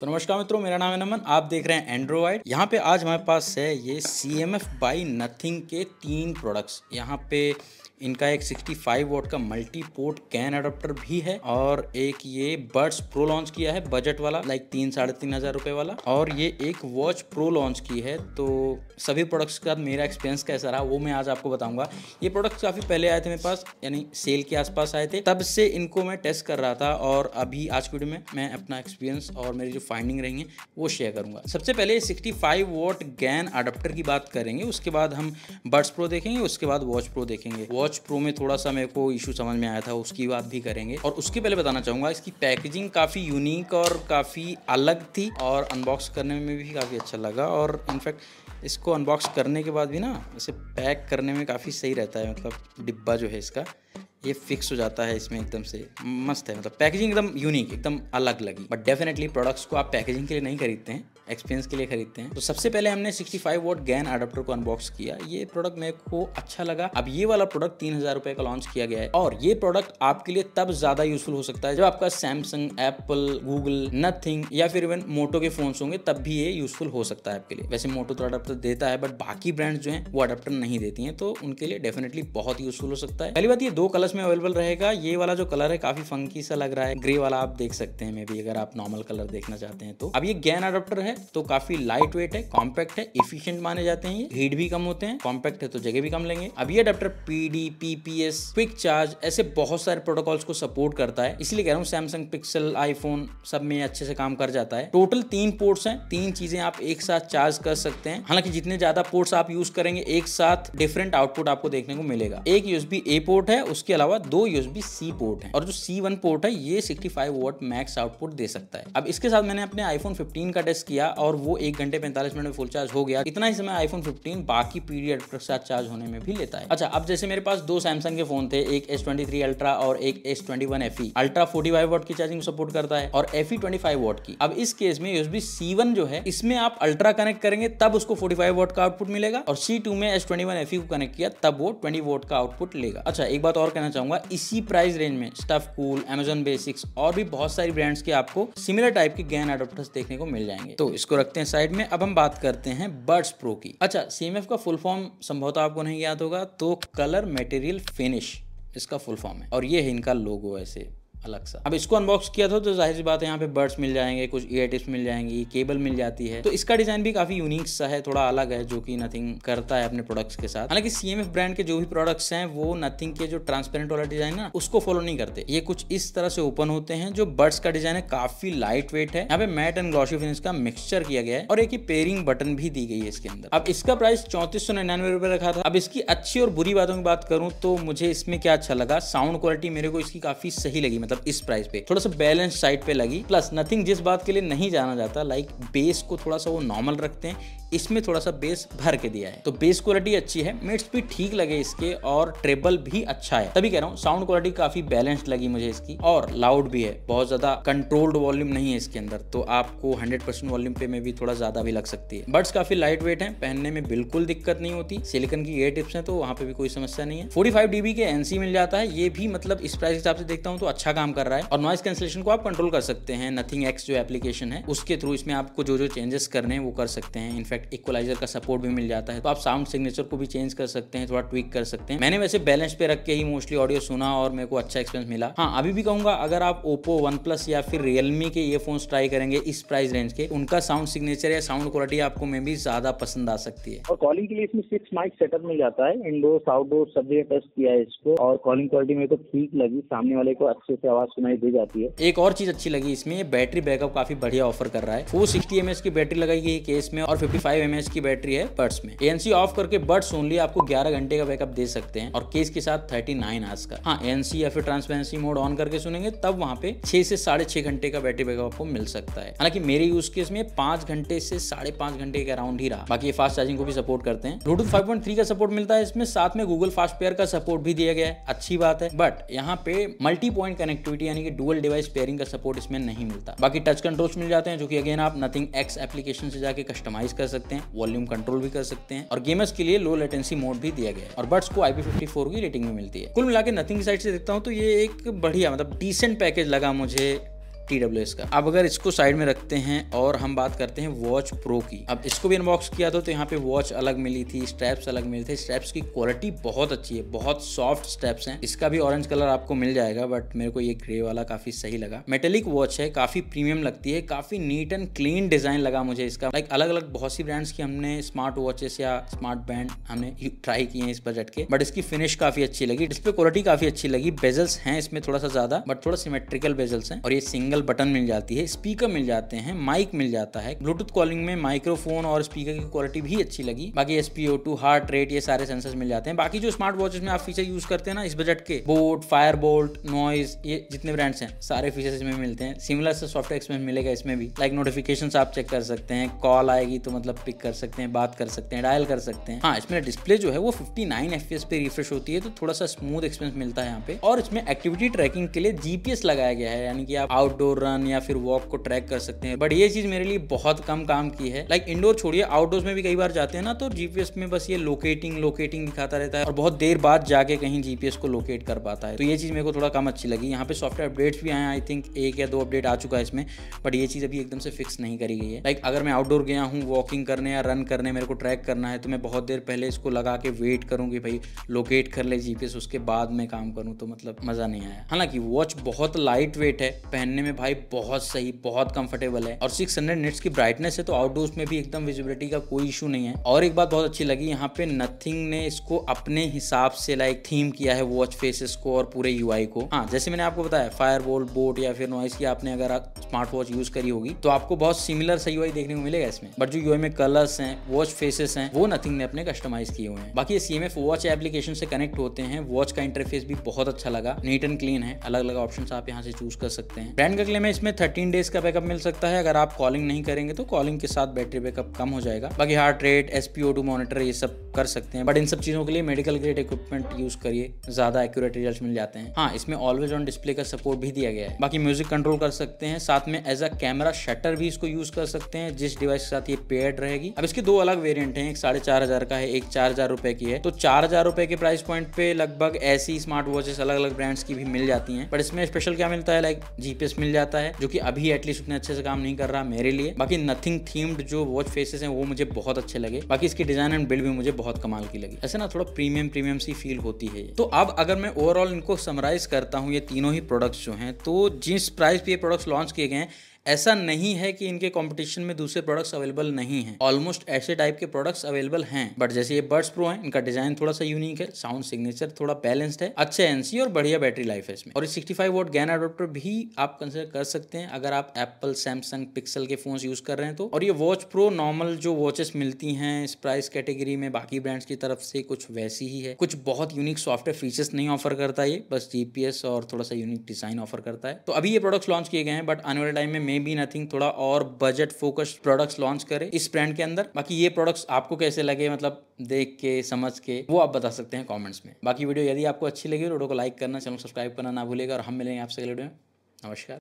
तो नमस्कार मित्रों मेरा नाम है नमन आप देख रहे हैं एंड्रॉइड यहाँ पे आज हमारे पास है ये C M F by Nothing के तीन प्रोडक्ट्स यहाँ पे इनका एक 65 वोट का मल्टी पोर्ट कैन अडोप्टर भी है और एक ये बर्ड्स प्रो लॉन्च किया है बजट वाला लाइक तीन साढ़े तीन हजार रुपए वाला और ये एक वॉच प्रो लॉन्च की है तो सभी प्रोडक्ट्स का मेरा एक्सपीरियंस कैसा रहा वो मैं आज आपको बताऊंगा ये प्रोडक्ट्स काफ़ी पहले आए थे मेरे पास यानी सेल के आसपास आए थे तब से इनको मैं टेस्ट कर रहा था और अभी आज की वीडियो में मैं अपना एक्सपीरियंस और मेरी जो फाइंडिंग रहेंगे वो शेयर करूंगा सबसे पहले फाइव वॉट गैन अडोप्टर की बात करेंगे उसके बाद हम बर्ड्स प्रो देखेंगे उसके बाद वॉच प्रो देखेंगे वॉच वॉच प्रो में थोड़ा सा मेरे को इशू समझ में आया था उसकी बात भी करेंगे और उसके पहले बताना चाहूंगा इसकी पैकेजिंग काफ़ी यूनिक और काफ़ी अलग थी और अनबॉक्स करने में भी काफ़ी अच्छा लगा और इनफैक्ट इसको अनबॉक्स करने के बाद भी ना इसे पैक करने में काफ़ी सही रहता है मतलब डिब्बा जो है इसका ये फिक्स हो जाता है इसमें एकदम से मस्त है मतलब पैकेजिंग एकदम यूनिक एकदम अलग लगी बट डेफिनेटली प्रोडक्ट्स को आप पैकेजिंग के लिए नहीं खरीदते हैं एक्सपीरियंस के लिए खरीदते हैं तो सबसे पहले हमने 65 फाइव वोट गैन अडोप्टर को अनबॉक्स किया ये प्रोडक्ट मेरे को अच्छा लगा अब ये वाला प्रोडक्ट तीन हजार रुपए का लॉन्च किया गया है और ये प्रोडक्ट आपके लिए तब ज्यादा यूजफुल हो सकता है जब आपका सैमसंग एप्पल गूगल नथिंग या फिर इवन मोटो के फोन होंगे तब भी ये यूजफुल हो सकता है आपके लिए वैसे मोटो तो अडाप्टर देता है बट बाकी ब्रांड जो है वो अडोप्टर नहीं देती है तो उनके लिए डेफिनेटली बहुत यूजफुल हो सकता है पहली बात ये दो कलर्स में अवेलेबल रहेगा ये वाला जो कलर है काफी फंकी सा लग रहा है ग्रे वाला आप देख सकते हैं मे बी अगर आप नॉर्मल कलर देखना चाहते हैं तो अब ये गैन अडोप्टर है तो काफी लाइट वेट है कॉम्पैक्ट है इफिशियंट माने जाते हैं हीट भी कम होते हैं कॉम्पैक्ट है तो जगह भी कम लेंगे अब ये adapter PD PPS quick charge ऐसे बहुत सारे प्रोटोकॉल्स को सपोर्ट करता है इसलिए कह रहा हूँ सैमसंग पिक्सल आईफोन सब में अच्छे से काम कर जाता है टोटल तीन पोर्ट्स हैं तीन चीजें आप एक साथ चार्ज कर सकते हैं हालांकि जितने ज्यादा पोर्ट्स आप यूज करेंगे एक साथ डिफरेंट आउटपुट आपको देखने को मिलेगा एक यूएसबी ए पोर्ट है उसके अलावा दो यूएसबी सी पोर्ट है और जो सी वन पोर्ट है ये sixty five watt max output दे सकता है अब इसके साथ मैंने अपने आईफोन फिफ्टीन का टेस्ट किया गया और वो एक घंटे पैंतालीस मिनट में फुल चार्ज हो गया इतना ही समय आईफोन फिफ्टीन बाकी पीरियड के साथ चार्ज होने में भी लेता है अच्छा अब जैसे मेरे पास दो सैमसंग के फोन थे एक एस ट्वेंटी अल्ट्रा और एक S twenty one F ultra forty five watt की चार्जिंग सपोर्ट करता है और F E twenty five watt की अब इस केस में यूएसबी सी वन जो है इसमें आप अल्ट्रा कनेक्ट करेंगे तब उसको फोर्टी फाइव वॉट का आउटपुट मिलेगा और सी टू में एस ट्वेंटी वन एफ को कनेक्ट किया तब वो ट्वेंटी वोट का आउटपुट लेगा अच्छा एक बात और कहना चाहूंगा इसी प्राइस रेंज में स्टफ कूल एमेजन बेसिक्स और भी बहुत सारी ब्रांड्स के आपको सिमिलर टाइप के गैन अडोप्टर्स देखने को मिल जाएंगे तो इसको रखते हैं साइड में अब हम बात करते हैं बर्ड्स प्रो की अच्छा सीएमएफ का फुल फॉर्म संभवतः आपको नहीं याद होगा तो कलर मटेरियल फिनिश इसका फुल फॉर्म है और ये है इनका लोगो ऐसे अलग सा अब इसको अनबॉक्स किया था तो जाहिर सी बात है यहाँ पे बर्ड्स मिल जाएंगे कुछ ईयर टिप्स मिल जाएंगी केबल मिल जाती है तो इसका डिजाइन भी काफी यूनिक सा है थोड़ा अलग है जो कि नथिंग करता है अपने प्रोडक्ट्स के साथ हालांकि सीएमएफ ब्रांड के जो भी प्रोडक्ट्स हैं वो नथिंग के जो ट्रांसपेरेंट वाला डिजाइन है उसको फॉलो नहीं करते ये कुछ इस तरह से ओपन होते हैं जो बर्ड्स का डिजाइन है काफी लाइट वेट है यहाँ पे मैट एंड ग्लॉशी फिनिश का मिक्सचर किया गया है और एक ही पेयरिंग बटन भी दी गई है इसके अंदर अब इसका प्राइस चौंतीस सौ निन्यानवे रुपए रखा था अब इसकी अच्छी और बुरी बातों की बात करूँ तो मुझे इसमें क्या अच्छा लगा साउंड क्वालिटी मेरे को इसकी काफी सही लगी मतलब मतलब इस प्राइस पे थोड़ा सा बैलेंस साइड पे लगी प्लस नथिंग जिस बात के लिए नहीं जाना जाता लाइक बेस को थोड़ा सा वो नॉर्मल रखते हैं इसमें थोड़ा सा बेस भर के दिया है तो बेस क्वालिटी अच्छी है मिट्स भी ठीक लगे इसके और ट्रेबल भी अच्छा है तभी कह रहा हूँ साउंड क्वालिटी काफी बैलेंस्ड लगी मुझे इसकी और लाउड भी है बहुत ज्यादा कंट्रोल्ड वॉल्यूम नहीं है इसके अंदर तो आपको हंड्रेड परसेंट वॉल्यूम पे में भी थोड़ा ज्यादा भी लग सकती है बड्स काफी लाइट वेट है पहनने में बिल्कुल दिक्कत नहीं होती सिलिकन की एयर टिप्स है तो वहाँ पे भी कोई समस्या नहीं है फोर्टी फाइव डीबी के एनसी मिल जाता है ये भी मतलब इस प्राइस हिसाब से देखता हूँ तो अच्छा काम कर रहा है और नॉइस कैंसिलेशन को आप कंट्रोल कर सकते हैं नथिंग एक्स जो एप्लीकेशन है उसके थ्रू इसमें आपको जो जो चेंजेस करने हैं वो कर सकते हैं इनफैक्ट इफेक्ट इक्वलाइजर का सपोर्ट भी मिल जाता है तो आप साउंड सिग्नेचर को भी चेंज कर सकते हैं थोड़ा ट्विक कर सकते हैं मैंने वैसे बैलेंस पे रख के ही मोस्टली ऑडियो सुना और मेरे को अच्छा एक्सपीरियंस मिला हाँ अभी भी कहूंगा अगर आप ओप्पो वन प्लस या फिर रियलमी के ईयरफोन्स ट्राई करेंगे इस प्राइस रेंज के उनका साउंड सिग्नेचर या साउंड क्वालिटी आपको मे भी ज्यादा पसंद आ सकती है और कॉलिंग के लिए इसमें सिक्स माइक सेटअप मिल जाता है इंडोर आउटडोर सब टेस्ट किया है इसको और कॉलिंग क्वालिटी मेरे को ठीक लगी सामने वाले को अच्छे से आवाज सुनाई दी जाती है एक और चीज अच्छी लगी इसमें बैटरी बैकअप काफी बढ़िया ऑफर कर रहा है फोर सिक्सटी एम की बैटरी लगाई गई केस में और फिफ्टी फाइव एम की बैटरी है बर्ड्स में एएनसी ऑफ करके बर्ड्स ओनली आपको ग्यारह घंटे का बैकअप दे सकते हैं और केस के साथ थर्टी नाइन आवर्स का हाँ एएनसी या फिर ट्रांसपेरेंसी मोड ऑन करके सुनेंगे तब वहाँ पे छह से साढ़े छह घंटे का बैटरी बैकअप आपको मिल सकता है हालांकि मेरे यूज केस में पांच घंटे से साढ़े पांच घंटे के अराउंड ही रहा बाकी ये फास्ट चार्जिंग को भी सपोर्ट करते हैं ब्लूटूथ फाइव पॉइंट थ्री का सपोर्ट मिलता है इसमें साथ में गूगल फास्ट पेयर का सपोर्ट भी दिया गया है अच्छी बात है बट यहाँ पे मल्टी पॉइंट कनेक्टिविटी यानी कि डुअल डिवाइस पेयरिंग का सपोर्ट इसमें नहीं मिलता बाकी टच कंट्रोल्स मिल जाते हैं जो कि अगेन आप नथिंग एक्स एप्लीकेशन से जाके कस्टमाइज कर सकते सकते हैं वॉल्यूम कंट्रोल भी कर सकते हैं और गेमर्स के लिए लो लेटेंसी मोड भी दिया गया है और बर्ड्स को आईपी फोर की रेटिंग भी मिलती है कुल मिला के नथिंग साइड से देखता हूँ तो ये एक बढ़िया मतलब डिसेंट पैकेज लगा मुझे टी डब्ल्यू एस का अब अगर इसको साइड में रखते हैं और हम बात करते हैं वॉच प्रो की अब इसको भी अनबॉक्स किया था तो, तो यहाँ पे वॉच अलग मिली थी स्ट्रैप्स अलग मिले थे स्ट्रैप्स की क्वालिटी बहुत अच्छी है बहुत सॉफ्ट स्ट्रैप्स हैं इसका भी ऑरेंज कलर आपको मिल जाएगा बट मेरे को ये ग्रे वाला काफी सही लगा मेटेलिक वॉच है काफी प्रीमियम लगती है काफी नीट एंड क्लीन डिजाइन लगा मुझे इसका लाइक अलग अलग बहुत सी ब्रांड्स की हमने स्मार्ट वॉचेस या स्मार्ट बैंड हमने ट्राई किए हैं इस बजट के बट इसकी फिनिश काफी अच्छी लगी डिस्प्ले क्वालिटी काफी अच्छी लगी बेजल्स हैं इसमें थोड़ा सा ज्यादा बट थोड़ा सिमेट्रिकल बेजल्स हैं और ये सिंगल सिंगल बटन मिल जाती है स्पीकर मिल जाते हैं माइक मिल जाता है ब्लूटूथ कॉलिंग में माइक्रोफोन और स्पीकर की क्वालिटी भी अच्छी लगी बाकी टू हार्ट रेट ये सारे सेंसर्स मिल जाते हैं बाकी जो स्मार्ट वॉचेस में आप फीचर यूज करते हैं ना इस बजट के बोट फायर बोल्ट नॉइज ये जितने ब्रांड्स हैं सारे फीचर्स इसमें मिलते हैं सिमिलर से सॉफ्टवेयर एक्सपेंस मिलेगा इसमें भी लाइक नोटिफिकेशन आप चेक कर सकते हैं कॉल आएगी तो मतलब पिक कर सकते हैं बात कर सकते हैं डायल कर सकते हैं हाँ इसमें डिस्प्ले जो है वो फिफ्टी नाइन पे रिफ्रेश होती है तो थोड़ा सा स्मूथ एक्सपीरियंस मिलता है यहाँ पे और इसमें एक्टिविटी ट्रैकिंग के लिए जीपीएस लगाया गया है यानी कि आप आउटडोर इंडोर रन या फिर वॉक को ट्रैक कर सकते हैं बट ये चीज मेरे लिए बहुत कम काम की है लाइक इंडोर छोड़िए आउटडोर में भी कई बार जाते हैं ना तो जीपीएस में बस ये लोकेटिंग लोकेटिंग दिखाता रहता है और बहुत देर बाद जाके कहीं जीपीएस को लोकेट कर पाता है तो ये चीज मेरे को थोड़ा कम अच्छी लगी यहाँ पे सॉफ्टवेयर अपडेट्स भी आए आई थिंक एक या दो अपडेट आ चुका है इसमें बट ये चीज अभी एकदम से फिक्स नहीं करी गई है लाइक अगर मैं आउटडोर गया हूँ वॉकिंग करने या रन करने मेरे को ट्रैक करना है तो मैं बहुत देर पहले इसको लगा के वेट करूँ कि भाई लोकेट कर ले जीपीएस उसके बाद में काम करूँ तो मतलब मजा नहीं आया हालांकि वॉच बहुत लाइट वेट है पहनने में भाई बहुत सही बहुत कंफर्टेबल है और सिक्स हंड्रेड निट्स की ब्राइटनेस है तो आउटडोर्स में भी एकदम विजिबिलिटी का कोई इशू नहीं है और एक बात बहुत अच्छी लगी यहाँ पे नथिंग ने इसको अपने हिसाब से लाइक थीम किया है वॉच फेसेस को और पूरे यू को हाँ जैसे मैंने आपको बताया फायर बोल्ट बोट या फिर नॉइस की आपने अगर स्मार्ट वॉच यूज करी होगी तो आपको बहुत सिमिलर सही यू देखने को मिलेगा इसमें बट जो यू में कलर्स हैं वॉच फेसेस हैं वो नथिंग ने अपने कस्टमाइज किए हुए हैं बाकी C M F watch application से कनेक्ट होते हैं वॉच का इंटरफेस भी बहुत अच्छा लगा नीट एंड क्लीन है अलग अलग ऑप्शन आप यहाँ से चूज कर सकते हैं ब्रांड का अगले में इसमें थर्टीन डेज का बैकअप मिल सकता है अगर आप कॉलिंग नहीं करेंगे तो कॉलिंग के साथ बैटरी बैकअप कम हो जाएगा बाकी heart rate SpO two monitor ये सब कर सकते हैं बट इन सब चीजों के लिए मेडिकल ग्रेड इक्विपमेंट यूज करिए ज्यादा एक्यूरेट रिजल्ट मिल जाते हैं हाँ इसमें ऑलवेज ऑन डिस्प्ले का सपोर्ट भी दिया गया है बाकी म्यूजिक कंट्रोल कर सकते हैं साथ में एज अ कैमरा शटर भी इसको यूज कर सकते हैं जिस डिवाइस के साथ ये पेड रहेगी अब इसके दो अलग वेरियंट है एक साढ़े चार हजार का है एक चार हजार रुपए की है तो चार हजार रुपए के प्राइस पॉइंट पे लगभग ऐसी स्मार्ट वॉचेस अलग अलग ब्रांड्स की भी मिल जाती है बट इसमें स्पेशल क्या मिलता है लाइक जीपीएस मिल जाता है जो कि अभी एटलीस्ट उतने अच्छे से काम नहीं कर रहा मेरे लिए बाकी नथिंग थीम्ड जो वॉच फेसेस हैं वो मुझे बहुत अच्छे लगे बाकी इसकी डिजाइन एंड बिल्ड भी मुझे बहुत कमाल की लगी ऐसे ना थोड़ा प्रीमियम प्रीमियम सी फील होती है तो अब अगर मैं ओवरऑल इनको समराइज करता हूँ ये तीनों ही प्रोडक्ट्स जो हैं तो जिस प्राइस पे ये प्रोडक्ट्स लॉन्च किए गए हैं ऐसा नहीं है कि इनके कंपटीशन में दूसरे प्रोडक्ट्स अवेलेबल नहीं है ऑलमोस्ट ऐसे टाइप के प्रोडक्ट्स अवेलेबल हैं बट जैसे ये बर्ड्स प्रो है इनका डिजाइन थोड़ा सा यूनिक है साउंड सिग्नेचर थोड़ा बैलेंस्ड है अच्छे एनसी और बढ़िया बैटरी लाइफ है इसमें और sixty five watt GaN adapter भी आप कंसिडर कर सकते हैं अगर आप एप्पल सैमसंग पिक्सल के फोन यूज कर रहे हैं तो और ये वॉच प्रो नॉर्मल जो वॉचेस मिलती है इस प्राइस कैटेगरी में बाकी ब्रांड्स की तरफ से कुछ वैसी ही है कुछ बहुत यूनिक सॉफ्टवेयर फीचर्स नहीं ऑफर करता ये बस जीपीएस और थोड़ा सा यूनिक डिजाइन ऑफर करता है तो अभी ये प्रोडक्ट्स लॉन्च किए गए हैं बट आने वाले टाइम में मे बी नथिंग थोड़ा और बजट फोकस्ड प्रोडक्ट्स लॉन्च करें इस ब्रांड के अंदर बाकी ये प्रोडक्ट्स आपको कैसे लगे मतलब देख के समझ के वो आप बता सकते हैं कॉमेंट्स में बाकी वीडियो यदि आपको अच्छी लगी वीडियो तो को लाइक करना चैनल सब्सक्राइब करना ना भूलेगा और हम मिलेंगे आपसे अगले वीडियो में नमस्कार